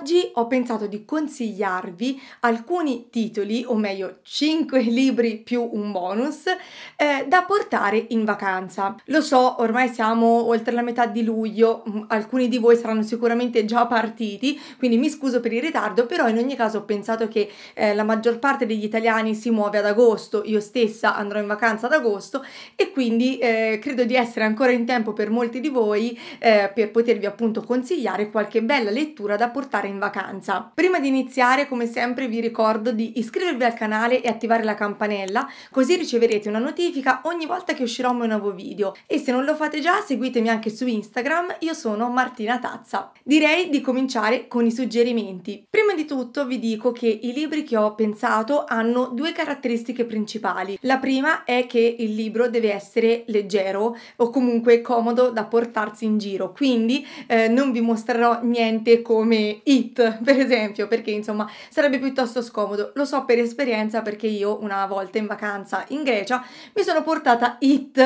Oggi ho pensato di consigliarvi alcuni titoli, o meglio 5 libri più un bonus, eh, da portare in vacanza. Lo so, ormai siamo oltre la metà di luglio, mm, alcuni di voi saranno sicuramente già partiti, quindi mi scuso per il ritardo, però in ogni caso ho pensato che eh, la maggior parte degli italiani si muove ad agosto, io stessa andrò in vacanza ad agosto e quindi eh, credo di essere ancora in tempo per molti di voi eh, per potervi appunto consigliare qualche bella lettura da portare in vacanza. Prima di iniziare, come sempre, vi ricordo di iscrivervi al canale e attivare la campanella, così riceverete una notifica ogni volta che uscirò un mio nuovo video. E se non lo fate già, seguitemi anche su Instagram, io sono Martina Tazza. Direi di cominciare con i suggerimenti. Prima di tutto vi dico che i libri che ho pensato hanno due caratteristiche principali. La prima è che il libro deve essere leggero o comunque comodo da portarsi in giro, quindi eh, non vi mostrerò niente come i kit, per esempio, perché insomma sarebbe piuttosto scomodo. Lo so per esperienza perché io una volta in vacanza in Grecia mi sono portata it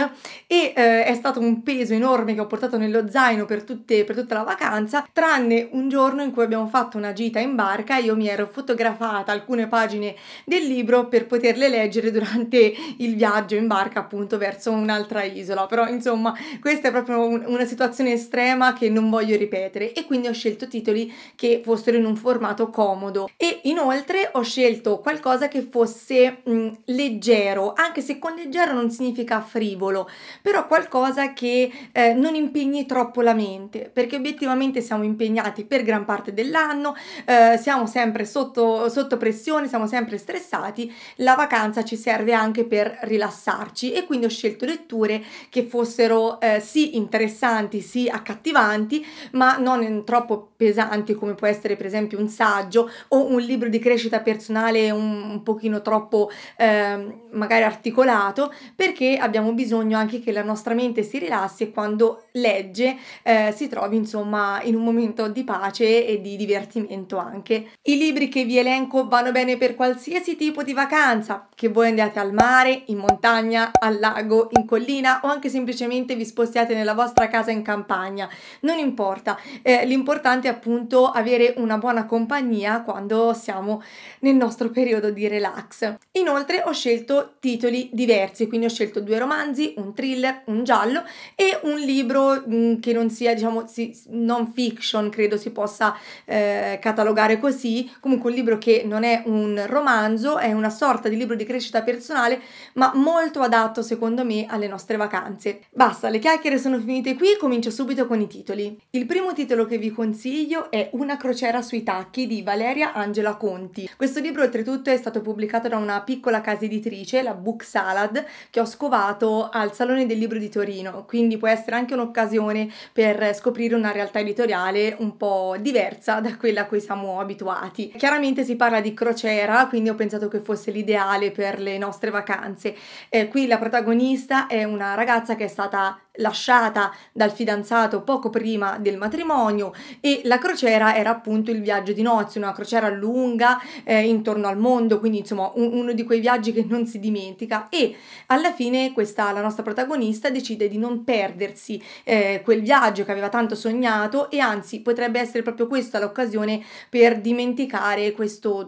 e eh, è stato un peso enorme che ho portato nello zaino per, tutte, per tutta la vacanza, tranne un giorno in cui abbiamo fatto una gita in barca, io mi ero fotografata alcune pagine del libro per poterle leggere durante il viaggio in barca appunto verso un'altra isola, però insomma questa è proprio un, una situazione estrema che non voglio ripetere e quindi ho scelto titoli che fossero in un formato comodo e inoltre ho scelto qualcosa che fosse mh, leggero, anche se con leggero non significa frivolo, però qualcosa che eh, non impegni troppo la mente, perché obiettivamente siamo impegnati per gran parte dell'anno, eh, siamo sempre sotto, sotto pressione, siamo sempre stressati, la vacanza ci serve anche per rilassarci e quindi ho scelto letture che fossero eh, sì interessanti, sì accattivanti, ma non troppo pesanti come può essere essere per esempio un saggio o un libro di crescita personale un, un pochino troppo eh, magari articolato, perché abbiamo bisogno anche che la nostra mente si rilassi e quando legge eh, si trovi insomma in un momento di pace e di divertimento anche. I libri che vi elenco vanno bene per qualsiasi tipo di vacanza, che voi andiate al mare, in montagna, al lago, in collina o anche semplicemente vi spostiate nella vostra casa in campagna, non importa, eh, l'importante è appunto avere sempre una buona compagnia quando siamo nel nostro periodo di relax. Inoltre ho scelto titoli diversi, quindi ho scelto due romanzi, un thriller, un giallo e un libro mm, che non sia, diciamo, non fiction, credo si possa eh, catalogare così, comunque un libro che non è un romanzo, è una sorta di libro di crescita personale, ma molto adatto secondo me alle nostre vacanze. Basta, le chiacchiere sono finite qui, comincio subito con i titoli. Il primo titolo che vi consiglio è Una croce crociera sui tacchi di Valeria Angela Conti. Questo libro oltretutto è stato pubblicato da una piccola casa editrice, la Book Salad, che ho scovato al Salone del Libro di Torino, quindi può essere anche un'occasione per scoprire una realtà editoriale un po' diversa da quella a cui siamo abituati. Chiaramente si parla di crociera, quindi ho pensato che fosse l'ideale per le nostre vacanze. Eh, qui la protagonista è una ragazza che è stata lasciata dal fidanzato poco prima del matrimonio e la crociera era appunto il viaggio di nozze, una crociera lunga eh, intorno al mondo, quindi insomma un, uno di quei viaggi che non si dimentica e alla fine questa, la nostra protagonista decide di non perdersi eh, quel viaggio che aveva tanto sognato e anzi potrebbe essere proprio questa l'occasione per dimenticare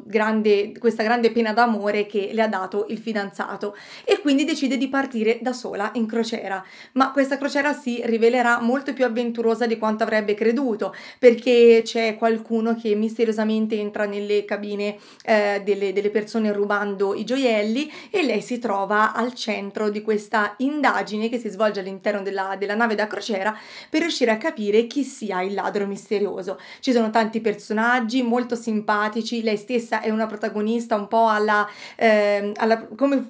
grande, questa grande pena d'amore che le ha dato il fidanzato e quindi decide di partire da sola in crociera. Ma questa questa crociera si rivelerà molto più avventurosa di quanto avrebbe creduto, perché c'è qualcuno che misteriosamente entra nelle cabine eh, delle, delle persone rubando i gioielli e lei si trova al centro di questa indagine che si svolge all'interno della, della nave da crociera per riuscire a capire chi sia il ladro misterioso. Ci sono tanti personaggi molto simpatici, lei stessa è una protagonista un po' alla... Eh, alla come,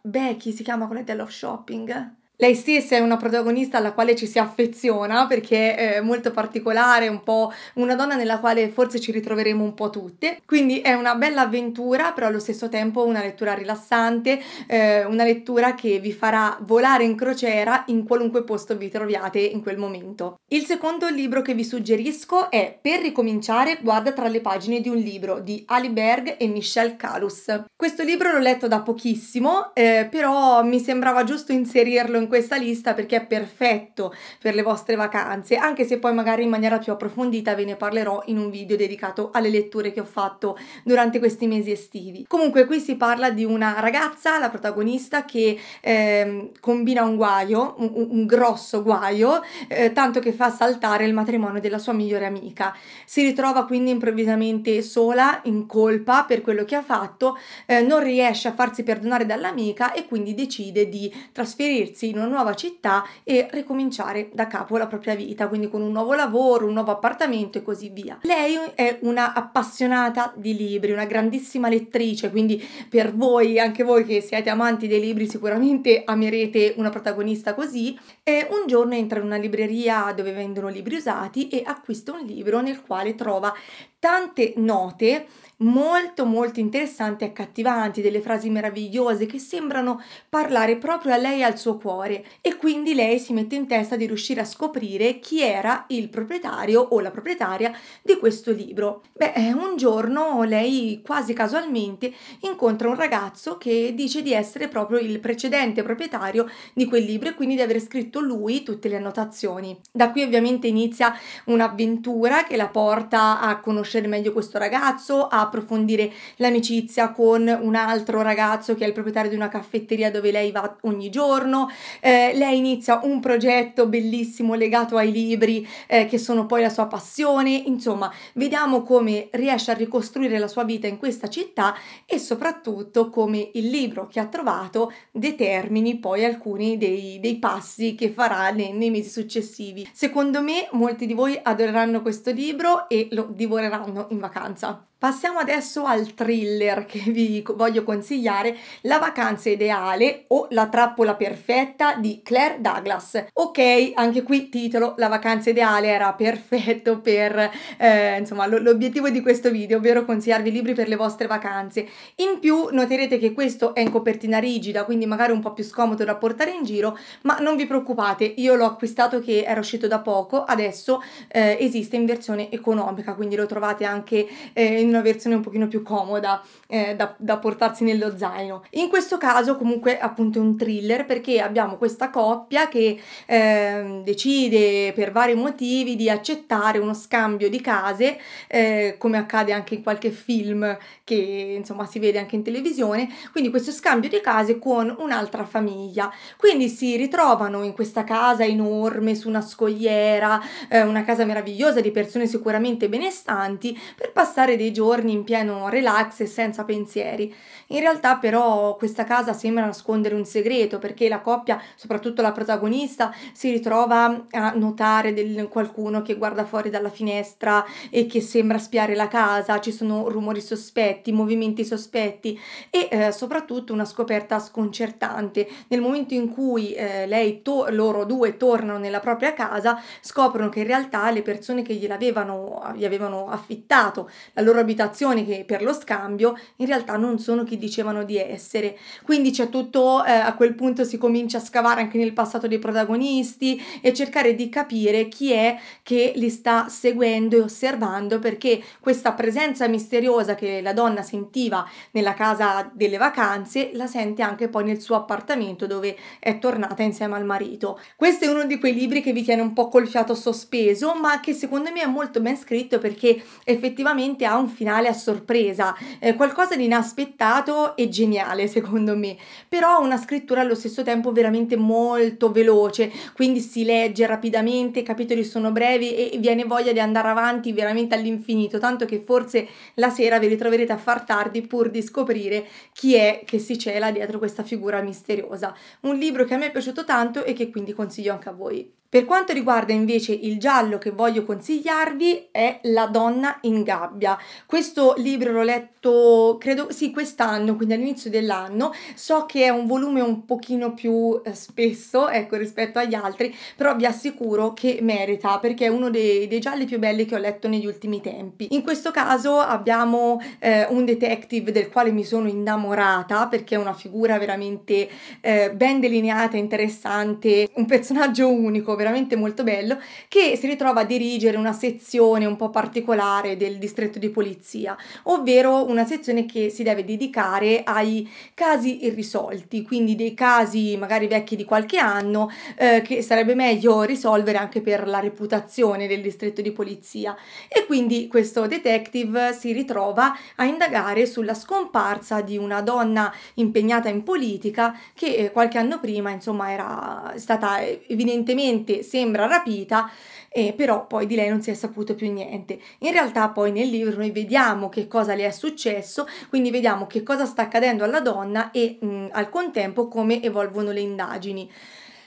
Becky si chiama quella dello shopping? Lei stessa è una protagonista alla quale ci si affeziona perché è molto particolare, un po' una donna nella quale forse ci ritroveremo un po' tutte. Quindi è una bella avventura, però allo stesso tempo una lettura rilassante, eh, una lettura che vi farà volare in crociera in qualunque posto vi troviate in quel momento. Il secondo libro che vi suggerisco è Per ricominciare, guarda tra le pagine di un libro di Ali Berg e Michelle Kalus. Questo libro l'ho letto da pochissimo, eh, però mi sembrava giusto inserirlo in questa lista perché è perfetto per le vostre vacanze, anche se poi magari in maniera più approfondita ve ne parlerò in un video dedicato alle letture che ho fatto durante questi mesi estivi. Comunque qui si parla di una ragazza, la protagonista, che eh, combina un guaio, un, un grosso guaio, eh, tanto che fa saltare il matrimonio della sua migliore amica. Si ritrova quindi improvvisamente sola, in colpa per quello che ha fatto, eh, non riesce a farsi perdonare dall'amica e quindi decide di trasferirsi in una nuova città e ricominciare da capo la propria vita, quindi con un nuovo lavoro, un nuovo appartamento e così via. Lei è una appassionata di libri, una grandissima lettrice, quindi per voi, anche voi che siete amanti dei libri, sicuramente amerete una protagonista così. E un giorno entra in una libreria dove vendono libri usati e acquista un libro nel quale trova tante note molto molto interessanti e accattivanti, delle frasi meravigliose che sembrano parlare proprio a lei e al suo cuore e quindi lei si mette in testa di riuscire a scoprire chi era il proprietario o la proprietaria di questo libro. Beh, eh, un giorno lei quasi casualmente incontra un ragazzo che dice di essere proprio il precedente proprietario di quel libro e quindi di aver scritto lui tutte le annotazioni. Da qui ovviamente inizia un'avventura che la porta a conoscere meglio questo ragazzo, a approfondire l'amicizia con un altro ragazzo che è il proprietario di una caffetteria dove lei va ogni giorno, eh, lei inizia un progetto bellissimo legato ai libri eh, che sono poi la sua passione, insomma vediamo come riesce a ricostruire la sua vita in questa città e soprattutto come il libro che ha trovato determini poi alcuni dei, dei passi che farà nei, nei mesi successivi. Secondo me molti di voi adoreranno questo libro e lo divoreranno in vacanza. Passiamo adesso al thriller che vi voglio consigliare, La vacanza ideale o La trappola perfetta di Claire Douglas. Ok, anche qui titolo La vacanza ideale era perfetto per eh, insomma l'obiettivo di questo video, ovvero consigliarvi libri per le vostre vacanze. In più noterete che questo è in copertina rigida, quindi magari un po' più scomodo da portare in giro, ma non vi preoccupate, io l'ho acquistato che era uscito da poco, adesso eh, esiste in versione economica, quindi lo trovate anche eh, in una versione un pochino più comoda eh, da, da portarsi nello zaino. In questo caso comunque appunto è un thriller perché abbiamo questa coppia che eh, decide per vari motivi di accettare uno scambio di case, eh, come accade anche in qualche film che insomma si vede anche in televisione, quindi questo scambio di case con un'altra famiglia. Quindi si ritrovano in questa casa enorme su una scogliera, eh, una casa meravigliosa di persone sicuramente benestanti per passare dei giorni in pieno relax e senza pensieri. In realtà però questa casa sembra nascondere un segreto perché la coppia, soprattutto la protagonista, si ritrova a notare del, qualcuno che guarda fuori dalla finestra e che sembra spiare la casa, ci sono rumori sospetti, movimenti sospetti e eh, soprattutto una scoperta sconcertante. Nel momento in cui eh, lei loro due tornano nella propria casa, scoprono che in realtà le persone che gliel'avevano gli avevano affittato la loro abitazione che per lo scambio in realtà non sono chi dicevano di essere. Quindi c'è tutto, eh, a quel punto si comincia a scavare anche nel passato dei protagonisti e cercare di capire chi è che li sta seguendo e osservando perché questa presenza misteriosa che la donna sentiva nella casa delle vacanze la sente anche poi nel suo appartamento dove è tornata insieme al marito. Questo è uno di quei libri che vi tiene un po' col fiato sospeso ma che secondo me è molto ben scritto perché effettivamente ha un finale a sorpresa, eh, qualcosa di inaspettato e geniale secondo me, però una scrittura allo stesso tempo veramente molto veloce, quindi si legge rapidamente, i capitoli sono brevi e viene voglia di andare avanti veramente all'infinito, tanto che forse la sera vi ritroverete a far tardi pur di scoprire chi è che si cela dietro questa figura misteriosa. Un libro che a me è piaciuto tanto e che quindi consiglio anche a voi. Per quanto riguarda invece il giallo che voglio consigliarvi è La donna in gabbia. Questo libro l'ho letto, credo, sì, quest'anno, quindi all'inizio dell'anno. So che è un volume un pochino più eh, spesso, ecco, rispetto agli altri, però vi assicuro che merita perché è uno dei, dei gialli più belli che ho letto negli ultimi tempi. In questo caso abbiamo eh, un detective del quale mi sono innamorata perché è una figura veramente eh, ben delineata, interessante, un personaggio unico veramente veramente molto bello, che si ritrova a dirigere una sezione un po' particolare del distretto di polizia, ovvero una sezione che si deve dedicare ai casi irrisolti, quindi dei casi magari vecchi di qualche anno eh, che sarebbe meglio risolvere anche per la reputazione del distretto di polizia. E quindi questo detective si ritrova a indagare sulla scomparsa di una donna impegnata in politica che eh, qualche anno prima insomma era stata eh, evidentemente apparentemente sembra rapita, eh, però poi di lei non si è saputo più niente. In realtà poi nel libro noi vediamo che cosa le è successo, quindi vediamo che cosa sta accadendo alla donna e mh, mm, al contempo come evolvono le indagini.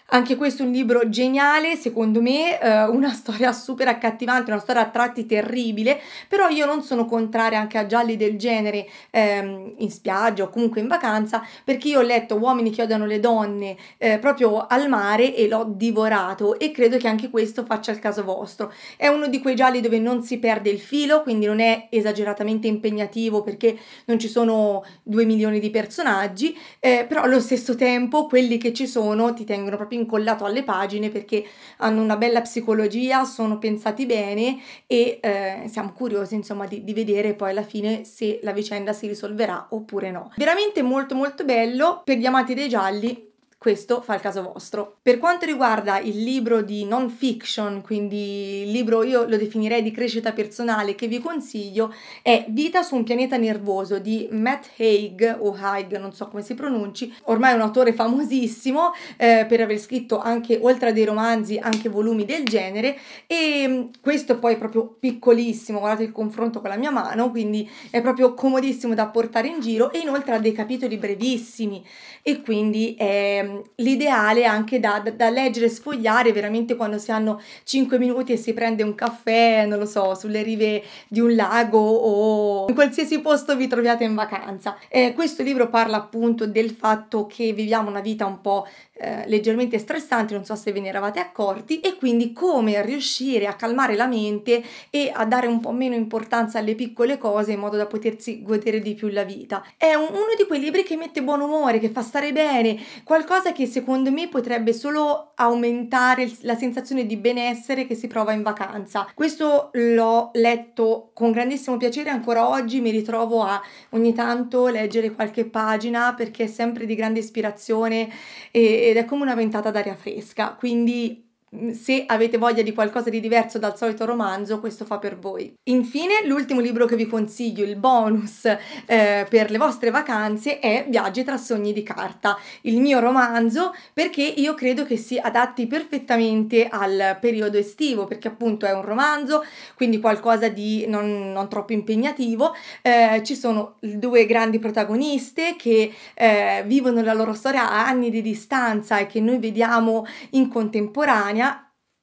Anche questo è un libro geniale, secondo me, eh, una storia super accattivante, una storia a tratti terribile, però io non sono contraria anche a gialli del genere ehm, in spiaggia o comunque in vacanza, perché io ho letto Uomini che odiano le donne eh, proprio al mare e l'ho divorato e credo che anche questo faccia il caso vostro. È uno di quei gialli dove non si perde il filo, quindi non è esageratamente impegnativo perché non ci sono due milioni di personaggi, eh, però allo stesso tempo quelli che ci sono ti tengono proprio incollato alle pagine perché hanno una bella psicologia, sono pensati bene e eh, siamo curiosi insomma di, di vedere poi alla fine se la vicenda si risolverà oppure no. Veramente molto molto bello, per gli amanti dei gialli questo fa il caso vostro. Per quanto riguarda il libro di non fiction, quindi il libro io lo definirei di crescita personale, che vi consiglio, è Vita su un pianeta nervoso di Matt Haig o Haig, non so come si pronunci, ormai è un autore famosissimo eh, per aver scritto anche oltre a dei romanzi anche volumi del genere e mm, questo poi è proprio piccolissimo, guardate il confronto con la mia mano, quindi è proprio comodissimo da portare in giro e inoltre ha dei capitoli brevissimi e quindi è Ehm, l'ideale anche da, da, da leggere e sfogliare veramente quando si hanno 5 minuti e si prende un caffè, non lo so, sulle rive di un lago o in qualsiasi posto vi troviate in vacanza. Eh, questo libro parla appunto del fatto che viviamo una vita un po' eh, leggermente stressante, non so se ve ne eravate accorti, e quindi come riuscire a calmare la mente e a dare un po' meno importanza alle piccole cose in modo da potersi godere di più la vita. È un, uno di quei libri che mette buon umore, che fa stare bene, qualcosa cosa che secondo me potrebbe solo aumentare la sensazione di benessere che si prova in vacanza. Questo l'ho letto con grandissimo piacere ancora oggi, mi ritrovo a ogni tanto leggere qualche pagina perché è sempre di grande ispirazione ed è come una ventata d'aria fresca. Quindi se avete voglia di qualcosa di diverso dal solito romanzo, questo fa per voi. Infine, l'ultimo libro che vi consiglio, il bonus eh, per le vostre vacanze, è Viaggi tra sogni di carta, il mio romanzo, perché io credo che si adatti perfettamente al periodo estivo, perché appunto è un romanzo, quindi qualcosa di non, non troppo impegnativo. Eh, ci sono due grandi protagoniste che eh, vivono la loro storia a anni di distanza e che noi vediamo in contemporanea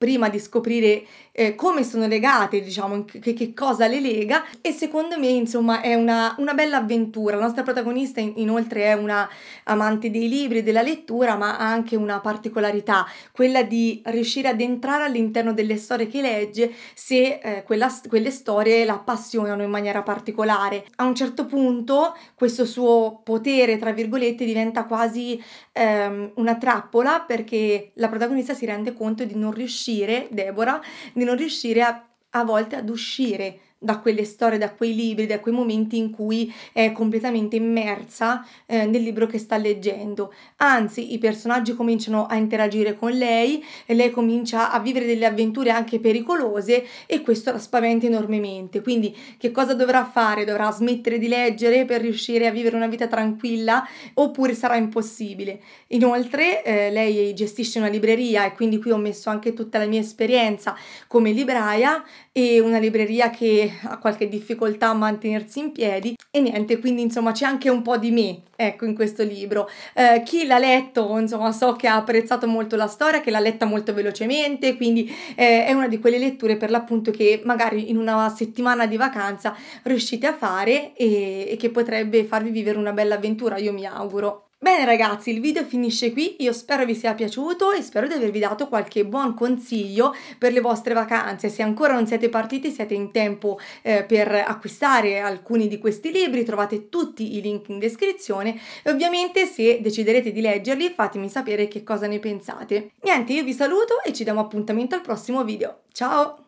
prima di scoprire eh, come sono legate, diciamo, che, che, cosa le lega e secondo me insomma è una, una bella avventura. La nostra protagonista in, inoltre è una amante dei libri, e della lettura, ma ha anche una particolarità, quella di riuscire ad entrare all'interno delle storie che legge se eh, quella, quelle storie la appassionano in maniera particolare. A un certo punto questo suo potere, tra virgolette, diventa quasi ehm, una trappola perché la protagonista si rende conto di non riuscire, Deborah, di non riuscire a, a volte ad uscire da quelle storie, da quei libri, da quei momenti in cui è completamente immersa eh, nel libro che sta leggendo. Anzi, i personaggi cominciano a interagire con lei, e lei comincia a vivere delle avventure anche pericolose e questo la spaventa enormemente. Quindi che cosa dovrà fare? Dovrà smettere di leggere per riuscire a vivere una vita tranquilla oppure sarà impossibile? Inoltre eh, lei gestisce una libreria e quindi qui ho messo anche tutta la mia esperienza come libraia e una libreria che ha qualche difficoltà a mantenersi in piedi e niente, quindi insomma c'è anche un po' di me, ecco, in questo libro. Eh, chi l'ha letto, insomma, so che ha apprezzato molto la storia, che l'ha letta molto velocemente, quindi eh, è una di quelle letture per l'appunto che magari in una settimana di vacanza riuscite a fare e, e che potrebbe farvi vivere una bella avventura, io mi auguro. Bene ragazzi, il video finisce qui, io spero vi sia piaciuto e spero di avervi dato qualche buon consiglio per le vostre vacanze. Se ancora non siete partiti siete in tempo eh, per acquistare alcuni di questi libri, trovate tutti i link in descrizione e ovviamente se deciderete di leggerli fatemi sapere che cosa ne pensate. Niente, io vi saluto e ci diamo appuntamento al prossimo video. Ciao!